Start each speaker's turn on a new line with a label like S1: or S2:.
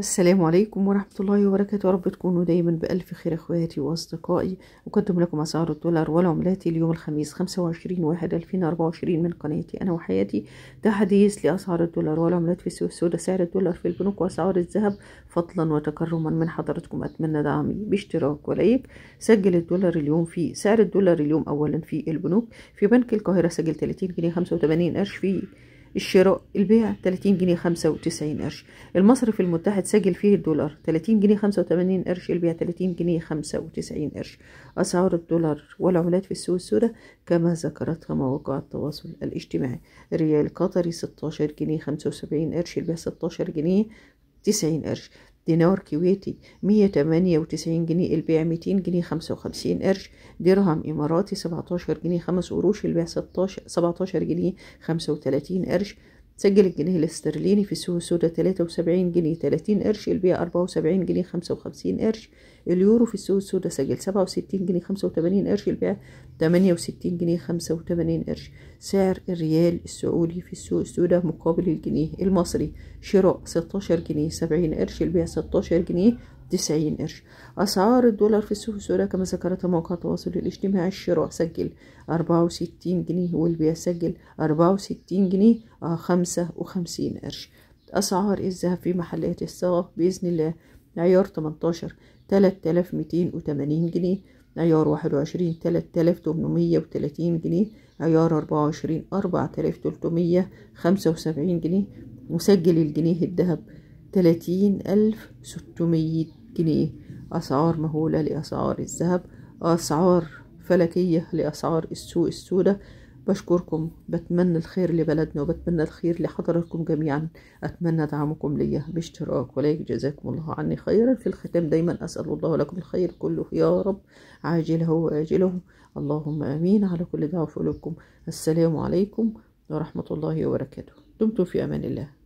S1: السلام عليكم ورحمة الله وبركاته ورب رب تكونوا دايما بألف خير اخواتي وأصدقائي أقدم لكم أسعار الدولار والعملات اليوم الخميس 25 واحد 2024 من قناتي أنا وحياتي ده حديث لأسعار الدولار والعملات في السوق السوداء سعر الدولار في البنوك وأسعار الذهب فضلا وتكرما من حضراتكم أتمنى دعمي باشتراك ولايك سجل الدولار اليوم في سعر الدولار اليوم أولا في البنوك في بنك القاهرة سجل 30 جنيه 85 قرش في الشراء البيع 30 جنيه 95 قرش المصرف المتحد سجل فيه الدولار 30 جنيه 85 قرش البيع 30 جنيه 95 قرش أسعار الدولار والعملات في السوق السوداء كما ذكرتها مواقع التواصل الاجتماعي ريال قطري 16 جنيه 75 قرش البيع 16 جنيه 90 قرش دينار كويتي مية تمانية وتسعين جنيه البيع ميتين جنيه خمسة وخمسين قرش درهم إماراتي سبعتاشر جنيه خمس قروش البيع ستاشر سبعتاشر جنيه خمسة وتلاتين قرش سجل الجنيه الاسترليني في السوق السوداء 73 جنيه 30 قرش البيع 74 جنيه 55 قرش اليورو في السوق السوداء سجل 67 جنيه 85 قرش البيع 68 جنيه 85 قرش سعر الريال السعودي في السوق السوداء مقابل الجنيه المصري شراء 16 جنيه 70 قرش البيع 16 جنيه 90 قرش أسعار الدولار في السوق السوداء كما ذكرتها موقع التواصل الاجتماعي الشراء سجل أربعة وستين جنيه والبيع سجل أربعة وستين جنيه آه، خمسة وخمسين قرش أسعار الذهب في محلات الصاغ بإذن الله عيار 18 3280 جنيه عيار 21 3830 جنيه عيار 24 4375 جنيه مسجل الجنيه الذهب 30600 جنيه أسعار مهولة لأسعار الذهب أسعار فلكية لأسعار السوق السوداء بشكركم بتمنى الخير لبلدنا وبتمنى الخير لحضراتكم جميعا أتمنى دعمكم ليا باشتراك ولايك جزاكم الله عني خيرا في الختام دايما أسأل الله لكم الخير كله يا رب عاجله وآجله اللهم آمين على كل دعوة في قلوبكم السلام عليكم ورحمة الله وبركاته دمتم في أمان الله